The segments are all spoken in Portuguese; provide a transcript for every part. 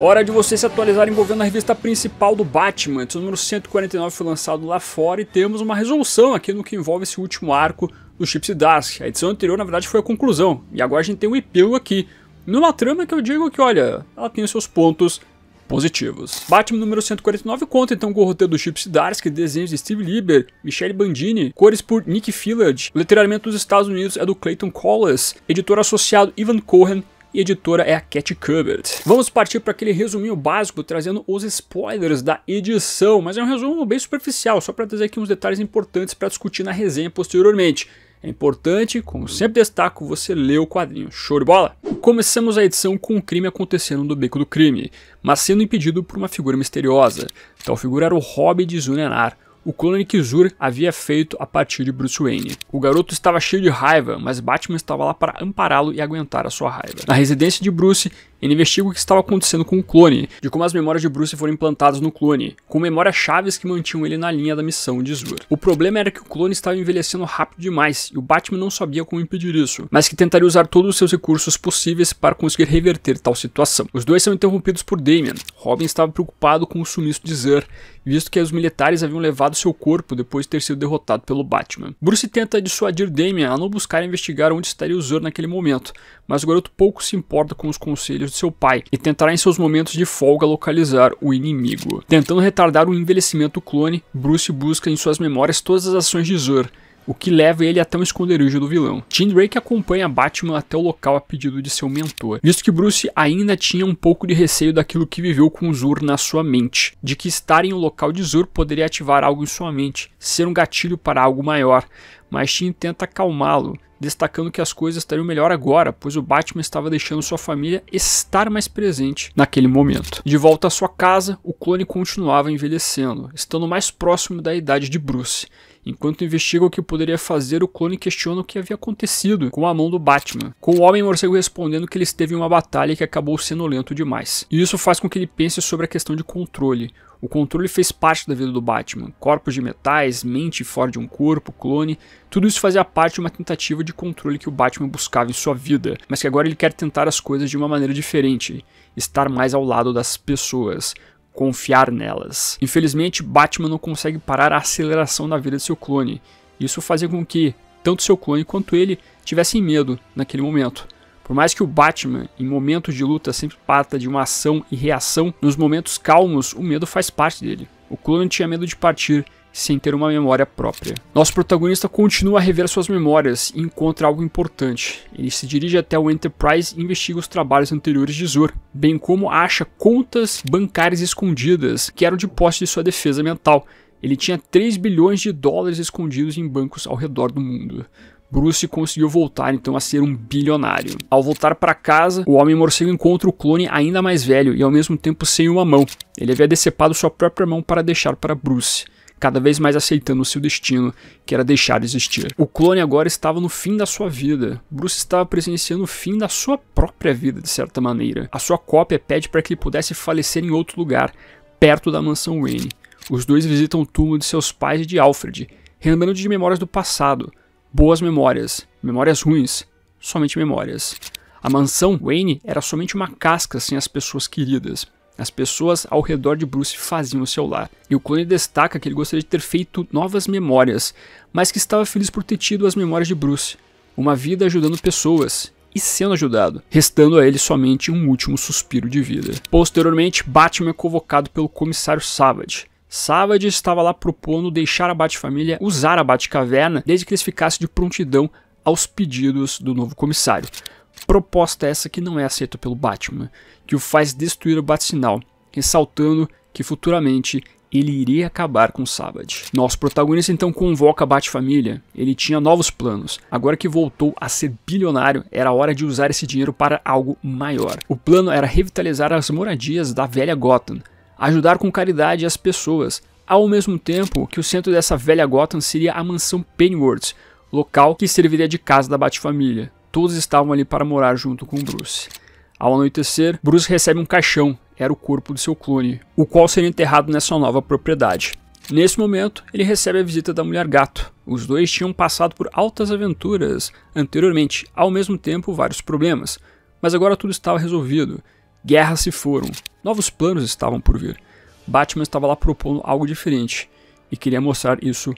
Hora de você se atualizar envolvendo a revista principal do Batman. Esse número 149 foi lançado lá fora e temos uma resolução aqui no que envolve esse último arco do Chips Dask. A edição anterior, na verdade, foi a conclusão. E agora a gente tem um epílogo aqui. Numa trama que eu digo que, olha, ela tem os seus pontos positivos. Batman número 149 conta então com o roteiro do Chips Darsk, desenhos de Steve Lieber, Michele Bandini, cores por Nick Fillard, o letreiramento dos Estados Unidos é do Clayton Collis, editor associado Ivan Cohen e a editora é a Cat Cupboard. Vamos partir para aquele resuminho básico trazendo os spoilers da edição, mas é um resumo bem superficial, só para trazer aqui uns detalhes importantes para discutir na resenha posteriormente. É importante, como sempre destaco, você ler o quadrinho. Show de bola! Começamos a edição com um crime acontecendo no beco do crime, mas sendo impedido por uma figura misteriosa. Tal figura era o Hobby de Zunenar, o clone que Zur havia feito a partir de Bruce Wayne. O garoto estava cheio de raiva, mas Batman estava lá para ampará-lo e aguentar a sua raiva. Na residência de Bruce, ele investiga o que estava acontecendo com o clone, de como as memórias de Bruce foram implantadas no clone, com memórias chaves que mantinham ele na linha da missão de Zur. O problema era que o clone estava envelhecendo rápido demais e o Batman não sabia como impedir isso, mas que tentaria usar todos os seus recursos possíveis para conseguir reverter tal situação. Os dois são interrompidos por Damian. Robin estava preocupado com o sumiço de Zur, visto que os militares haviam levado seu corpo depois de ter sido derrotado pelo Batman. Bruce tenta dissuadir Damian a não buscar investigar onde estaria o Zur naquele momento, mas o garoto pouco se importa com os conselhos do seu pai e tentará em seus momentos de folga localizar o inimigo. Tentando retardar o envelhecimento do clone, Bruce busca em suas memórias todas as ações de Zor, o que leva ele até um esconderijo do vilão. Tim Drake acompanha Batman até o local a pedido de seu mentor, visto que Bruce ainda tinha um pouco de receio daquilo que viveu com Zur na sua mente, de que estar em um local de Zur poderia ativar algo em sua mente, ser um gatilho para algo maior, mas Tim tenta acalmá-lo, destacando que as coisas estariam melhor agora, pois o Batman estava deixando sua família estar mais presente naquele momento. De volta à sua casa, o clone continuava envelhecendo, estando mais próximo da idade de Bruce Enquanto investiga o que poderia fazer, o clone questiona o que havia acontecido com a mão do Batman, com o Homem-Morcego respondendo que ele esteve em uma batalha que acabou sendo lento demais. E isso faz com que ele pense sobre a questão de controle. O controle fez parte da vida do Batman. Corpos de metais, mente fora de um corpo, clone, tudo isso fazia parte de uma tentativa de controle que o Batman buscava em sua vida, mas que agora ele quer tentar as coisas de uma maneira diferente, estar mais ao lado das pessoas, confiar nelas. Infelizmente, Batman não consegue parar a aceleração da vida de seu clone. Isso fazia com que tanto seu clone quanto ele tivessem medo naquele momento. Por mais que o Batman, em momentos de luta, sempre parta de uma ação e reação, nos momentos calmos o medo faz parte dele. O clone tinha medo de partir sem ter uma memória própria. Nosso protagonista continua a rever suas memórias e encontra algo importante. Ele se dirige até o Enterprise e investiga os trabalhos anteriores de Zur, bem como acha contas bancárias escondidas que eram de posse de sua defesa mental. Ele tinha 3 bilhões de dólares escondidos em bancos ao redor do mundo. Bruce conseguiu voltar então a ser um bilionário. Ao voltar para casa, o Homem Morcego encontra o clone ainda mais velho e ao mesmo tempo sem uma mão. Ele havia decepado sua própria mão para deixar para Bruce cada vez mais aceitando o seu destino, que era deixar de existir. O clone agora estava no fim da sua vida. Bruce estava presenciando o fim da sua própria vida, de certa maneira. A sua cópia pede para que ele pudesse falecer em outro lugar, perto da mansão Wayne. Os dois visitam o túmulo de seus pais e de Alfred, relembrando de memórias do passado, boas memórias, memórias ruins, somente memórias. A mansão Wayne era somente uma casca sem as pessoas queridas. As pessoas ao redor de Bruce faziam o seu lar. E o clone destaca que ele gostaria de ter feito novas memórias, mas que estava feliz por ter tido as memórias de Bruce. Uma vida ajudando pessoas, e sendo ajudado, restando a ele somente um último suspiro de vida. Posteriormente, Batman é convocado pelo comissário Savage. Savage estava lá propondo deixar a Batfamília família usar a Batcaverna desde que eles ficassem de prontidão aos pedidos do novo comissário. Proposta é essa que não é aceita pelo Batman, que o faz destruir o Bat-sinal, ressaltando que futuramente ele iria acabar com o Sabbath. Nosso protagonista então convoca a Bat-família. Ele tinha novos planos. Agora que voltou a ser bilionário, era hora de usar esse dinheiro para algo maior. O plano era revitalizar as moradias da velha Gotham, ajudar com caridade as pessoas, ao mesmo tempo que o centro dessa velha Gotham seria a mansão Pennyworth, local que serviria de casa da Bat-família. Todos estavam ali para morar junto com Bruce. Ao anoitecer, Bruce recebe um caixão, era o corpo do seu clone, o qual seria enterrado nessa nova propriedade. Nesse momento, ele recebe a visita da mulher gato. Os dois tinham passado por altas aventuras anteriormente, ao mesmo tempo vários problemas, mas agora tudo estava resolvido. Guerras se foram, novos planos estavam por vir. Batman estava lá propondo algo diferente e queria mostrar isso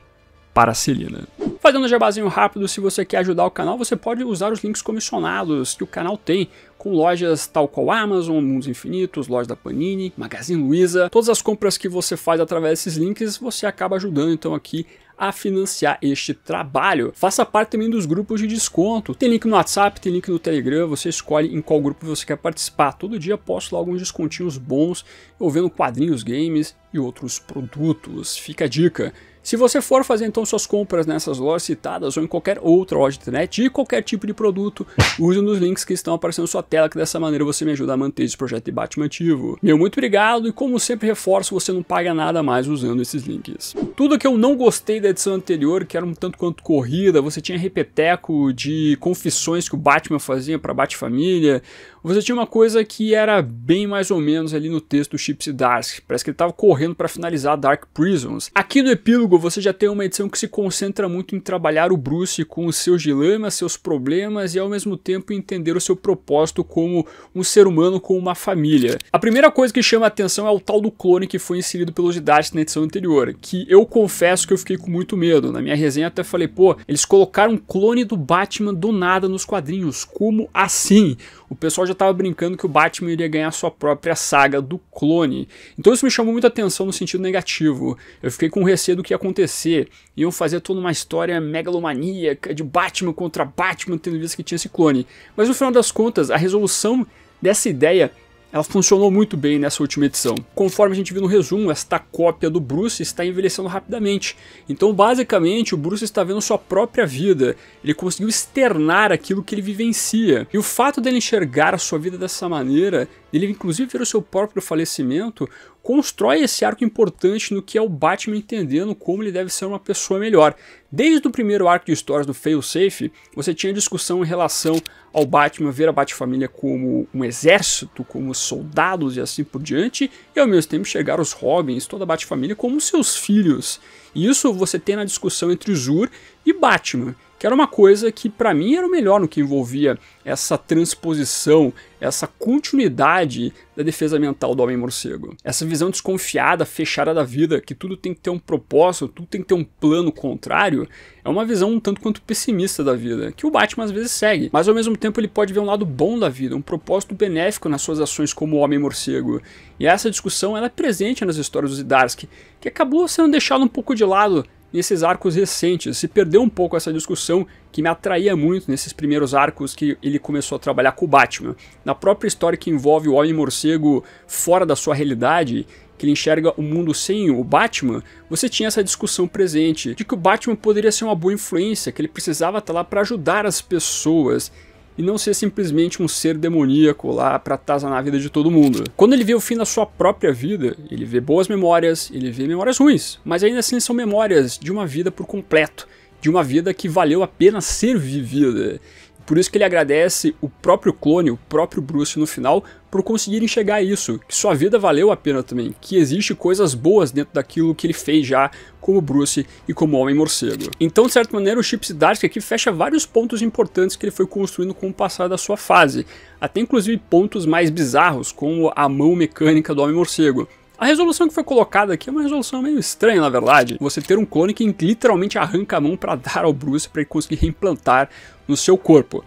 paracilina. Fazendo um jabazinho rápido, se você quer ajudar o canal, você pode usar os links comissionados que o canal tem com lojas tal qual Amazon, Mundos Infinitos, lojas da Panini, Magazine Luiza. Todas as compras que você faz através desses links, você acaba ajudando então aqui a financiar este trabalho. Faça parte também dos grupos de desconto. Tem link no WhatsApp, tem link no Telegram, você escolhe em qual grupo você quer participar. Todo dia posto lá alguns descontinhos bons, ou vendo quadrinhos, games e outros produtos. Fica a dica. Se você for fazer então suas compras nessas lojas citadas ou em qualquer outra loja de internet de qualquer tipo de produto, use um dos links que estão aparecendo na sua tela, que dessa maneira você me ajuda a manter esse projeto de Batman ativo. Meu, muito obrigado e como sempre reforço, você não paga nada mais usando esses links. Tudo que eu não gostei da edição anterior, que era um tanto quanto corrida, você tinha repeteco de confissões que o Batman fazia para Batfamília, você tinha uma coisa que era bem mais ou menos ali no texto do e Dark, parece que ele estava correndo para finalizar Dark Prisons. Aqui no epílogo Hugo, você já tem uma edição que se concentra muito em trabalhar o Bruce com os seus dilemas, seus problemas e ao mesmo tempo entender o seu propósito como um ser humano com uma família. A primeira coisa que chama a atenção é o tal do clone que foi inserido pelos Didates na edição anterior, que eu confesso que eu fiquei com muito medo. Na minha resenha até falei, pô, eles colocaram um clone do Batman do nada nos quadrinhos, como assim? o pessoal já estava brincando que o Batman iria ganhar sua própria saga do clone. Então isso me chamou muita atenção no sentido negativo. Eu fiquei com receio do que ia acontecer. Iam fazer toda uma história megalomaníaca de Batman contra Batman, tendo visto que tinha esse clone. Mas no final das contas, a resolução dessa ideia ela funcionou muito bem nessa última edição. Conforme a gente viu no resumo, esta cópia do Bruce está envelhecendo rapidamente. Então, basicamente, o Bruce está vendo sua própria vida. Ele conseguiu externar aquilo que ele vivencia. E o fato dele enxergar a sua vida dessa maneira, ele inclusive ver o seu próprio falecimento, constrói esse arco importante no que é o Batman entendendo como ele deve ser uma pessoa melhor. Desde o primeiro arco de histórias do Fail Safe, você tinha discussão em relação ao Batman ver a Batfamília como um exército, como soldados e assim por diante, e ao mesmo tempo chegar os Robins, toda a Batfamília, como seus filhos. E isso você tem na discussão entre Zur e Batman que era uma coisa que para mim era o melhor no que envolvia essa transposição, essa continuidade da defesa mental do homem-morcego. Essa visão desconfiada, fechada da vida, que tudo tem que ter um propósito, tudo tem que ter um plano contrário, é uma visão um tanto quanto pessimista da vida, que o Batman às vezes segue, mas ao mesmo tempo ele pode ver um lado bom da vida, um propósito benéfico nas suas ações como homem-morcego. E essa discussão ela é presente nas histórias dos Idarski, que acabou sendo deixado um pouco de lado nesses arcos recentes. Se perdeu um pouco essa discussão que me atraía muito nesses primeiros arcos que ele começou a trabalhar com o Batman. Na própria história que envolve o Homem-Morcego fora da sua realidade, que ele enxerga o mundo sem o Batman, você tinha essa discussão presente de que o Batman poderia ser uma boa influência, que ele precisava estar lá para ajudar as pessoas e não ser simplesmente um ser demoníaco lá pra atazanar na vida de todo mundo. Quando ele vê o fim da sua própria vida, ele vê boas memórias, ele vê memórias ruins, mas ainda assim são memórias de uma vida por completo, de uma vida que valeu a pena ser vivida. Por isso que ele agradece o próprio clone, o próprio Bruce no final, por conseguir enxergar isso, que sua vida valeu a pena também, que existe coisas boas dentro daquilo que ele fez já como Bruce e como Homem Morcego. Então, de certa maneira, o Chips Dark aqui fecha vários pontos importantes que ele foi construindo com o passar da sua fase, até inclusive pontos mais bizarros, como a mão mecânica do Homem Morcego, a resolução que foi colocada aqui é uma resolução meio estranha, na verdade. Você ter um clone que literalmente arranca a mão para dar ao Bruce para ele conseguir reimplantar no seu corpo.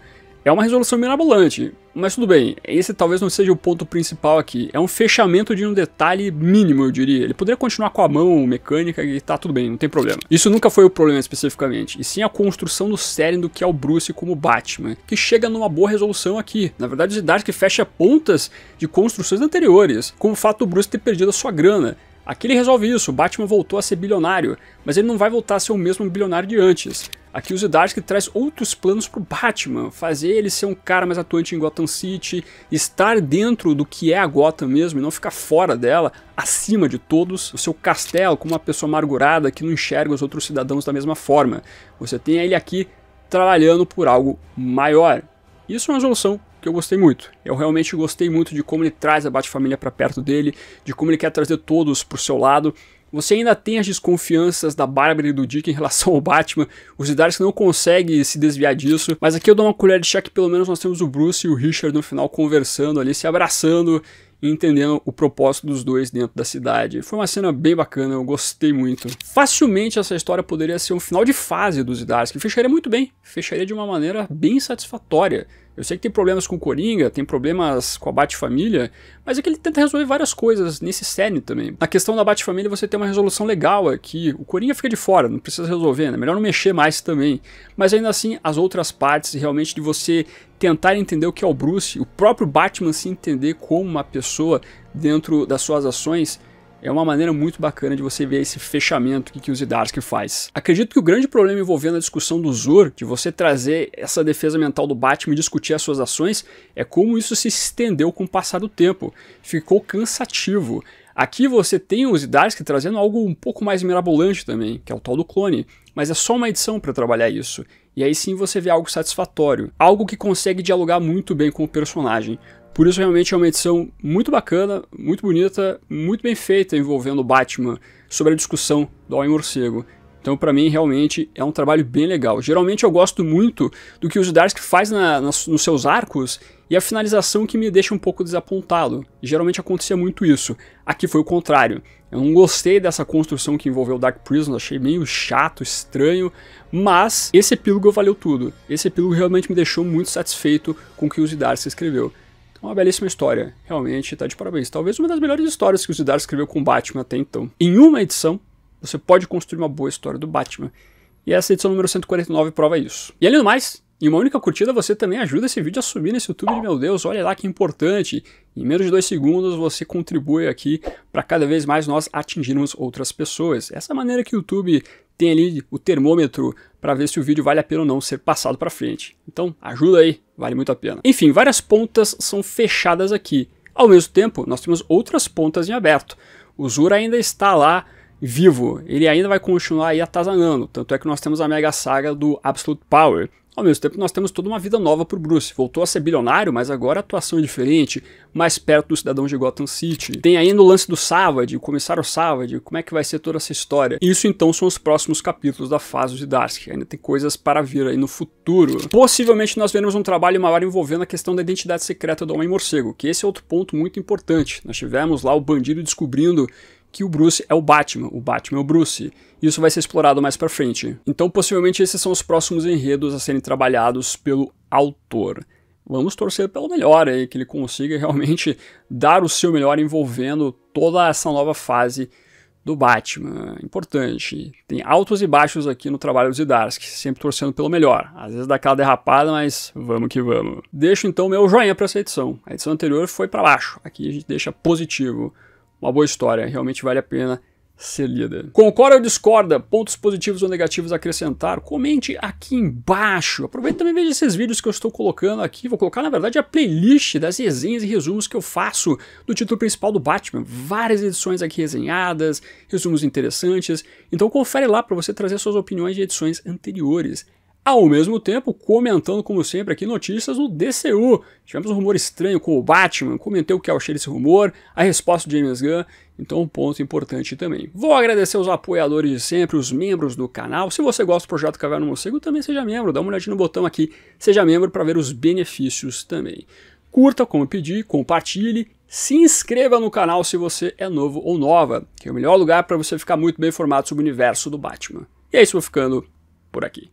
É uma resolução mirabolante, mas tudo bem, esse talvez não seja o ponto principal aqui. É um fechamento de um detalhe mínimo, eu diria. Ele poderia continuar com a mão mecânica e tá tudo bem, não tem problema. Isso nunca foi o problema especificamente, e sim a construção do sério do que é o Bruce como Batman, que chega numa boa resolução aqui. Na verdade, o que fecha pontas de construções anteriores, como o fato do Bruce ter perdido a sua grana. Aqui ele resolve isso, Batman voltou a ser bilionário, mas ele não vai voltar a ser o mesmo bilionário de antes. A curiosidade que traz outros planos para o Batman, fazer ele ser um cara mais atuante em Gotham City, estar dentro do que é a Gotham mesmo e não ficar fora dela, acima de todos, o seu castelo como uma pessoa amargurada que não enxerga os outros cidadãos da mesma forma. Você tem ele aqui trabalhando por algo maior. Isso é uma resolução que eu gostei muito. Eu realmente gostei muito de como ele traz a Batfamília para perto dele, de como ele quer trazer todos o seu lado. Você ainda tem as desconfianças da Bárbara e do Dick em relação ao Batman. Os Zidars não conseguem se desviar disso. Mas aqui eu dou uma colher de chá que pelo menos nós temos o Bruce e o Richard no final conversando ali, se abraçando entendendo o propósito dos dois dentro da cidade. Foi uma cena bem bacana, eu gostei muito. Facilmente essa história poderia ser um final de fase dos que fecharia muito bem, fecharia de uma maneira bem satisfatória. Eu sei que tem problemas com o Coringa, tem problemas com a Bat-Família, mas é que ele tenta resolver várias coisas nesse cerne também. Na questão da Bat-Família é você tem uma resolução legal aqui, o Coringa fica de fora, não precisa resolver, né? Melhor não mexer mais também. Mas ainda assim, as outras partes realmente de você tentar entender o que é o Bruce, o próprio Batman se entender como uma pessoa dentro das suas ações, é uma maneira muito bacana de você ver esse fechamento que, que o Zidarsky faz. Acredito que o grande problema envolvendo a discussão do Zur, de você trazer essa defesa mental do Batman e discutir as suas ações, é como isso se estendeu com o passar do tempo. Ficou cansativo. Aqui você tem o Zidarsky trazendo algo um pouco mais mirabolante também, que é o tal do clone, mas é só uma edição para trabalhar isso. E aí sim você vê algo satisfatório, algo que consegue dialogar muito bem com o personagem. Por isso, realmente é uma edição muito bacana, muito bonita, muito bem feita envolvendo o Batman sobre a discussão do Homem Morcego. Então, para mim, realmente é um trabalho bem legal. Geralmente, eu gosto muito do que o Zdarsky faz na, nos seus arcos e a finalização que me deixa um pouco desapontado. Geralmente acontecia muito isso. Aqui foi o contrário. Eu não gostei dessa construção que envolveu Dark Prison, achei meio chato, estranho, mas esse epílogo valeu tudo. Esse epílogo realmente me deixou muito satisfeito com o que o Zdarsky escreveu. Uma belíssima história, realmente tá de parabéns. Talvez uma das melhores histórias que o Zidar escreveu com Batman até então. Em uma edição, você pode construir uma boa história do Batman. E essa edição número 149 prova isso. E além do mais, em uma única curtida você também ajuda esse vídeo a subir nesse YouTube, de, meu Deus, olha lá que importante. Em menos de dois segundos você contribui aqui para cada vez mais nós atingirmos outras pessoas. Essa maneira que o YouTube tem ali o termômetro para ver se o vídeo vale a pena ou não ser passado para frente. Então, ajuda aí, vale muito a pena. Enfim, várias pontas são fechadas aqui. Ao mesmo tempo, nós temos outras pontas em aberto. O Zura ainda está lá vivo, ele ainda vai continuar aí atazanando, tanto é que nós temos a mega saga do Absolute Power, ao mesmo tempo, nós temos toda uma vida nova para o Bruce. Voltou a ser bilionário, mas agora a atuação é diferente, mais perto do cidadão de Gotham City. Tem ainda o lance do Savage, o comissário Savage, como é que vai ser toda essa história. Isso então são os próximos capítulos da fase de Dark. Ainda tem coisas para vir aí no futuro. Possivelmente nós veremos um trabalho maior envolvendo a questão da identidade secreta do Homem-Morcego, que esse é outro ponto muito importante. Nós tivemos lá o bandido descobrindo que o Bruce é o Batman, o Batman é o Bruce. Isso vai ser explorado mais para frente. Então, possivelmente esses são os próximos enredos a serem trabalhados pelo autor. Vamos torcer pelo melhor aí, que ele consiga realmente dar o seu melhor envolvendo toda essa nova fase do Batman. Importante. Tem altos e baixos aqui no trabalho do Zidarsky, sempre torcendo pelo melhor. Às vezes dá aquela derrapada, mas vamos que vamos. Deixo então meu joinha para essa edição. A edição anterior foi para baixo, aqui a gente deixa positivo uma boa história, realmente vale a pena ser lida. Concorda ou discorda? Pontos positivos ou negativos a acrescentar? Comente aqui embaixo. Aproveita também e veja esses vídeos que eu estou colocando aqui. Vou colocar, na verdade, a playlist das resenhas e resumos que eu faço do título principal do Batman. Várias edições aqui resenhadas, resumos interessantes. Então confere lá para você trazer suas opiniões de edições anteriores. Ao mesmo tempo, comentando, como sempre, aqui notícias do DCU. Tivemos um rumor estranho com o Batman, comentei o que o achei desse rumor, a resposta do James Gunn, então um ponto importante também. Vou agradecer os apoiadores de sempre, os membros do canal. Se você gosta do Projeto Caverna Morcego, também seja membro, dá uma olhadinha no botão aqui, seja membro para ver os benefícios também. Curta, como eu pedi, compartilhe, se inscreva no canal se você é novo ou nova, que é o melhor lugar para você ficar muito bem informado sobre o universo do Batman. E é isso, vou ficando por aqui.